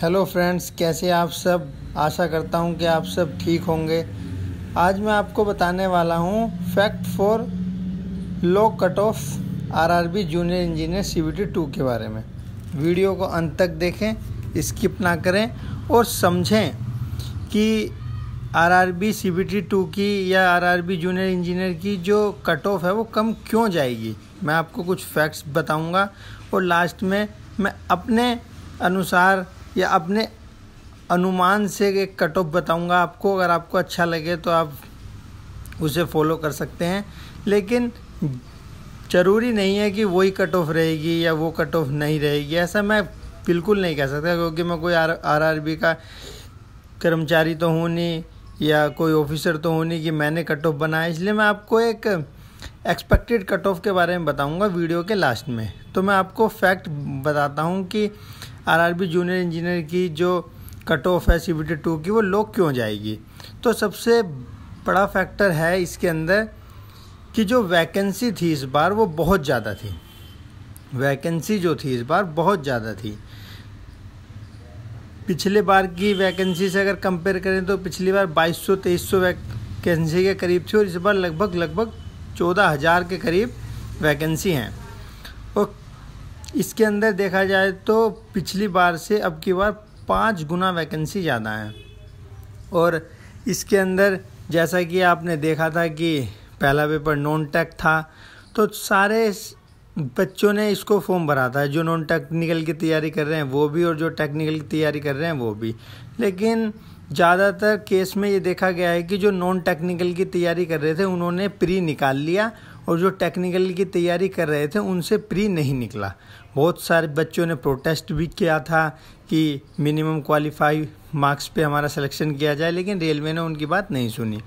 hello friends कैसे आप सब आशा करता हूँ कि आप सब ठीक होंगे आज मैं आपको बताने वाला हूँ fact for low cut off RRB junior engineer CBT two के बारे में वीडियो को अंत तक देखें स्किप ना करें और समझें कि आरआरबी सीबीटी टू की या आरआरबी जूनियर इंजीनियर की जो कट ऑफ है वो कम क्यों जाएगी मैं आपको कुछ फैक्ट्स बताऊंगा और लास्ट में मैं अपने अनुसार या अपने अनुमान से एक कट ऑफ बताऊँगा आपको अगर आपको अच्छा लगे तो आप उसे फॉलो कर सकते हैं लेकिन ज़रूरी नहीं है कि वही कट ऑफ रहेगी या वो कट ऑफ नहीं रहेगी ऐसा मैं बिल्कुल नहीं कह सकता क्योंकि मैं कोई आर आर आर बी का कर्मचारी तो हूँ नहीं या कोई ऑफिसर तो हूँ नहीं कि मैंने कट ऑफ बनाया इसलिए मैं आपको एक एक्सपेक्टेड कट ऑफ के बारे में बताऊँगा वीडियो के लास्ट में तो मैं आपको फैक्ट बताता हूँ कि आरआरबी जूनियर इंजीनियर की जो कट ऑफ है सी टू की वो लो क्यों जाएगी तो सबसे बड़ा फैक्टर है इसके अंदर कि जो वैकेंसी थी इस बार वो बहुत ज़्यादा थी वैकेंसी जो थी इस बार बहुत ज़्यादा थी पिछले बार की वैकेंसी से अगर कंपेयर करें तो पिछली बार 2200-2300 वैकेंसी के करीब थी और इस बार लगभग लगभग 14000 के करीब वैकेंसी हैं इसके अंदर देखा जाए तो पिछली बार से अब की बार पाँच गुना वैकेंसी ज़्यादा है और इसके अंदर जैसा कि आपने देखा था कि पहला पेपर नॉन टेक था तो सारे बच्चों ने इसको फॉर्म भरा था जो नॉन टेक्निकल की तैयारी कर रहे हैं वो भी और जो टेक्निकल की तैयारी कर रहे हैं वो भी लेकिन ज़्यादातर केस में ये देखा गया है कि जो नॉन टेक्निकल की तैयारी कर रहे थे उन्होंने प्री निकाल लिया और जो टेक्निकल की तैयारी कर रहे थे उनसे प्री नहीं निकला बहुत सारे बच्चों ने प्रोटेस्ट भी किया था कि मिनिमम क्वालिफाई मार्क्स पे हमारा सिलेक्शन किया जाए लेकिन रेलवे ने उनकी बात नहीं सुनी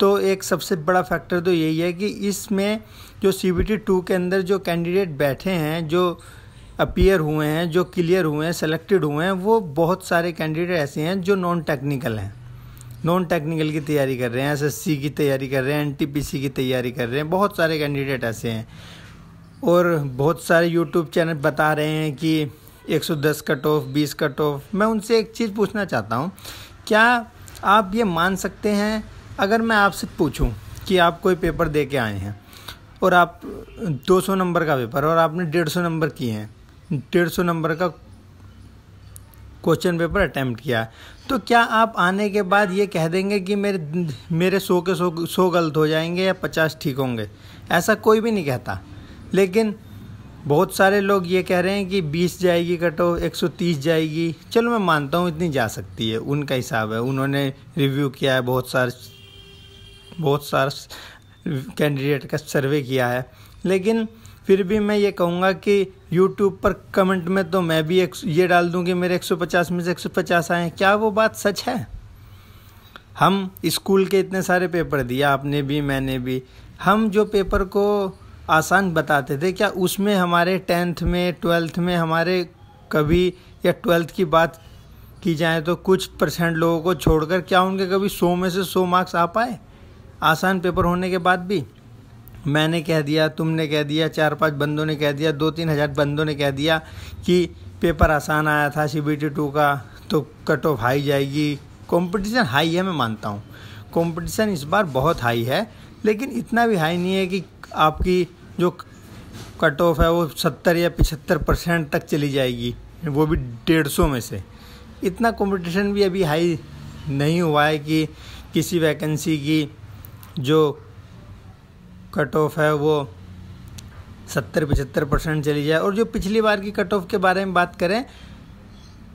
तो एक सबसे बड़ा फैक्टर तो यही है कि इसमें जो सी बी टी टू के अंदर जो कैंडिडेट बैठे हैं जो अपीयर हुए हैं जो क्लियर हुए हैं सेलेक्टेड हुए हैं वो बहुत सारे कैंडिडेट ऐसे हैं जो नॉन टेक्निकल हैं नॉन टेक्निकल की तैयारी कर रहे हैं एस की तैयारी कर रहे हैं एन की तैयारी कर रहे हैं बहुत सारे कैंडिडेट ऐसे हैं और बहुत सारे यूट्यूब चैनल बता रहे हैं कि 110 कट ऑफ 20 कट ऑफ मैं उनसे एक चीज़ पूछना चाहता हूँ क्या आप ये मान सकते हैं अगर मैं आपसे पूछूं कि आप कोई पेपर दे के आए हैं और आप 200 नंबर का पेपर और आपने 150 नंबर किए हैं 150 नंबर का क्वेश्चन पेपर अटैम्प्ट किया तो क्या आप आने के बाद ये कह देंगे कि मेरे मेरे सौ के सौ सौ गलत हो जाएंगे या पचास ठीक होंगे ऐसा कोई भी नहीं कहता लेकिन बहुत सारे लोग ये कह रहे हैं कि बीस जाएगी कटो एक सौ तीस जाएगी चलो मैं मानता हूँ इतनी जा सकती है उनका हिसाब है उन्होंने रिव्यू किया है बहुत सारे बहुत सारे कैंडिडेट का सर्वे किया है लेकिन फिर भी मैं ये कहूँगा कि यूट्यूब पर कमेंट में तो मैं भी एक ये डाल दूँ कि मेरे 150 में से 150 आए क्या वो बात सच है हम स्कूल के इतने सारे पेपर दिए आपने भी मैंने भी हम जो पेपर को आसान बताते थे क्या उसमें हमारे टेंथ में ट्वेल्थ में हमारे कभी या ट्वेल्थ की बात की जाए तो कुछ परसेंट लोगों को छोड़कर क्या उनके कभी सौ में से सौ मार्क्स आ पाए आसान पेपर होने के बाद भी मैंने कह दिया तुमने कह दिया चार पांच बंदों ने कह दिया दो तीन हज़ार बंदों ने कह दिया कि पेपर आसान आया था सी बी टी टू का तो कट ऑफ हाई जाएगी कंपटीशन हाई है मैं मानता हूँ कंपटीशन इस बार बहुत हाई है लेकिन इतना भी हाई नहीं है कि आपकी जो कट ऑफ है वो सत्तर या पिछहत्तर परसेंट तक चली जाएगी वो भी डेढ़ सौ में से इतना कंपटीशन भी अभी हाई नहीं हुआ है कि किसी वैकेंसी की जो कट ऑफ है वो सत्तर पचहत्तर परसेंट चली जाए और जो पिछली बार की कट ऑफ के बारे में बात करें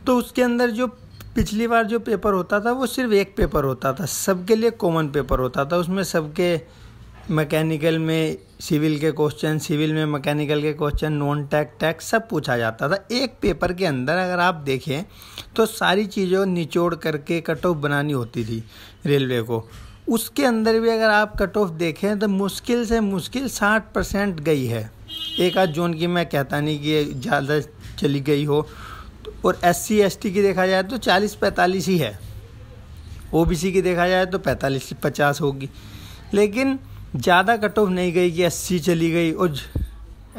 तो उसके अंदर जो पिछली बार जो पेपर होता था वो सिर्फ एक पेपर होता था सबके लिए कॉमन पेपर होता था उसमें सबके मैकेनिकल में सिविल के क्वेश्चन सिविल में मैकेनिकल के क्वेश्चन नॉन टैक टैक सब पूछा जाता था एक पेपर के अंदर अगर आप देखें तो सारी चीज़ों निचोड़ करके कट ऑफ बनानी होती थी रेलवे को उसके अंदर भी अगर आप कट ऑफ देखें तो मुश्किल से मुश्किल साठ परसेंट गई है एक आध जोन की मैं कहता नहीं कि ज़्यादा चली गई हो और एस सी एस टी की देखा जाए तो चालीस पैंतालीस ही है ओ बी सी की देखा जाए तो पैंतालीस से पचास होगी लेकिन ज़्यादा कट ऑफ नहीं गई कि अस्सी चली गई और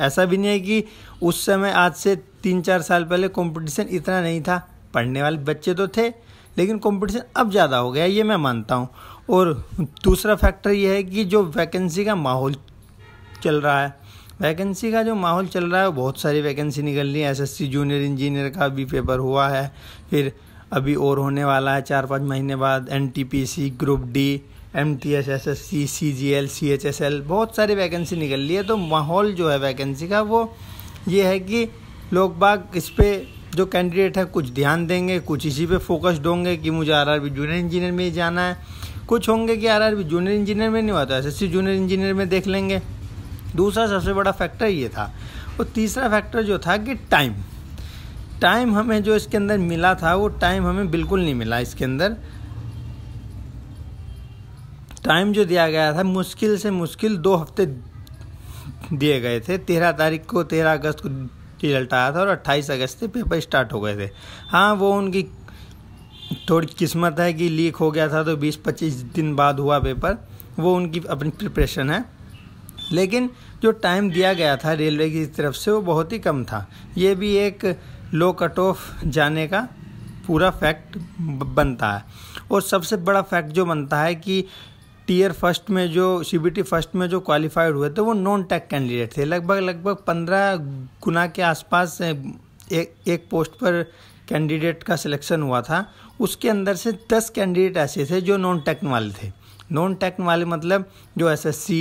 ऐसा भी नहीं है कि उस समय आज से तीन चार साल पहले कंपटीशन इतना नहीं था पढ़ने वाले बच्चे तो थे लेकिन कंपटीशन अब ज़्यादा हो गया ये मैं मानता हूँ और दूसरा फैक्टर ये है कि जो वैकेंसी का माहौल चल रहा है वैकेंसी का जो माहौल चल रहा है बहुत सारी वैकेंसी निकल रही है एसएससी जूनियर इंजीनियर का भी पेपर हुआ है फिर अभी और होने वाला है चार पाँच महीने बाद N group D M T S S S C C G L C H S L बहुत सारी वैकेंसी निकल रही है तो माहौल जो है वैकेंसी का वो ये है कि लोग बाग इस पर जो कैंडिडेट है कुछ ध्यान देंगे कुछ इसी पे फोकस्ड होंगे कि मुझे R R B junior engineer में ही जाना है कुछ होंगे कि यार आरबी जूनियर इंजीनियर में नहीं हुआ तो एसएससी जूनियर इंजीनियर में देख लेंगे दूसरा सबसे बड़ा फैक्टर ये था और तीसरा फैक्टर जो था कि टाइम टाइम हमें जो इसके अंदर मिला था वो टाइम हमें बिल्कुल नहीं मिला इसके अंदर टाइम जो दिया गया था मुश्किल से मुश्किल दो हफ्ते दिए गए थे तेरह तारीख को तेरह अगस्त को रिजल्ट आया था और अट्ठाईस अगस्त से पेपर स्टार्ट हो गए थे हाँ वो उनकी थोड़ी किस्मत है कि लीक हो गया था तो 20-25 दिन बाद हुआ पेपर वो उनकी अपनी प्रिपरेशन है लेकिन जो टाइम दिया गया था रेलवे की तरफ से वो बहुत ही कम था ये भी एक लो कट ऑफ जाने का पूरा फैक्ट बनता है और सबसे बड़ा फैक्ट जो बनता है कि टीयर फर्स्ट में जो सी बी टी फर्स्ट में जो क्वालिफाइड हुए थे वो नॉन टेक कैंडिडेट थे लगभग लगभग पंद्रह गुना के आसपास एक एक पोस्ट पर कैंडिडेट का सिलेक्शन हुआ था उसके अंदर से दस कैंडिडेट ऐसे थे जो नॉन टेक्न वाले थे नॉन टेक्न वाले मतलब जो एसएससी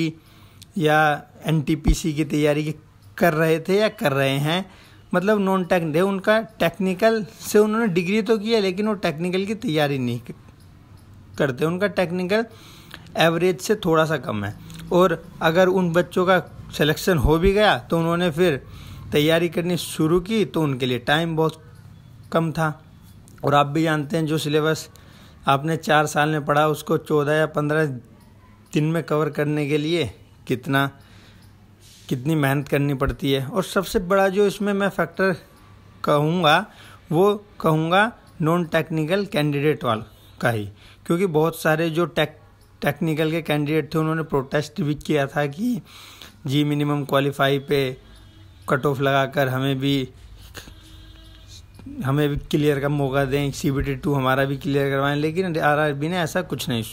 या एनटीपीसी की तैयारी कर रहे थे या कर रहे हैं मतलब नॉन टेक्न थे उनका टेक्निकल से उन्होंने डिग्री तो की है लेकिन वो टेक्निकल की तैयारी नहीं करते उनका टेक्निकल एवरेज से थोड़ा सा कम है और अगर उन बच्चों का सिलेक्शन हो भी गया तो उन्होंने फिर तैयारी करनी शुरू की तो उनके लिए टाइम बहुत कम था और आप भी जानते हैं जो सिलेबस आपने चार साल में पढ़ा उसको चौदह या पंद्रह दिन में कवर करने के लिए कितना कितनी मेहनत करनी पड़ती है और सबसे बड़ा जो इसमें मैं फैक्टर कहूँगा वो कहूँगा नॉन टेक्निकल कैंडिडेट वाल का ही क्योंकि बहुत सारे जो टेक टेक्निकल के कैंडिडेट थे उन्होंने प्रोटेस्ट भी किया था कि जी मिनिमम क्वालिफाई पे कट ऑफ लगाकर हमें भी हमें भी क्लियर का मौका दें सी बी टी टू हमारा भी क्लियर करवाएं लेकिन आर आर बी ने ऐसा कुछ नहीं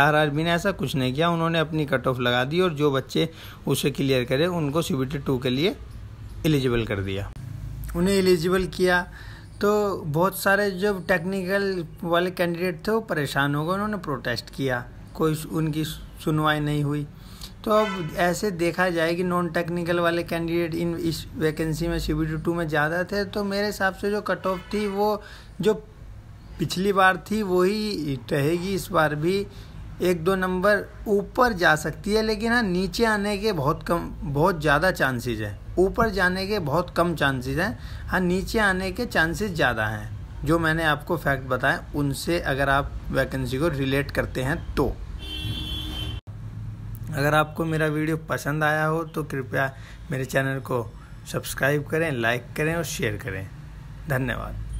आर आर बी ने ऐसा कुछ नहीं किया उन्होंने अपनी कट ऑफ लगा दी और जो बच्चे उसे क्लियर करें उनको सी बी टी टू के लिए एलिजिबल कर दिया उन्हें एलिजिबल किया तो बहुत सारे जो टेक्निकल वाले कैंडिडेट थे वो परेशान हो गए उन्होंने प्रोटेस्ट किया कोई उनकी सुनवाई नहीं हुई तो अब ऐसे देखा जाए कि नॉन टेक्निकल वाले कैंडिडेट इन इस वैकेंसी में सी बी टू में ज़्यादा थे तो मेरे हिसाब से जो कट ऑफ थी वो जो पिछली बार थी वही रहेगी इस बार भी एक दो नंबर ऊपर जा सकती है लेकिन हाँ नीचे आने के बहुत कम बहुत ज़्यादा चांसेस हैं ऊपर जाने के बहुत कम चांसेस हैं हाँ नीचे आने के चांसेस ज़्यादा हैं जो मैंने आपको फैक्ट बताए उनसे अगर आप वैकेंसी को रिलेट करते हैं तो अगर आपको मेरा वीडियो पसंद आया हो तो कृपया मेरे चैनल को सब्सक्राइब करें लाइक करें और शेयर करें धन्यवाद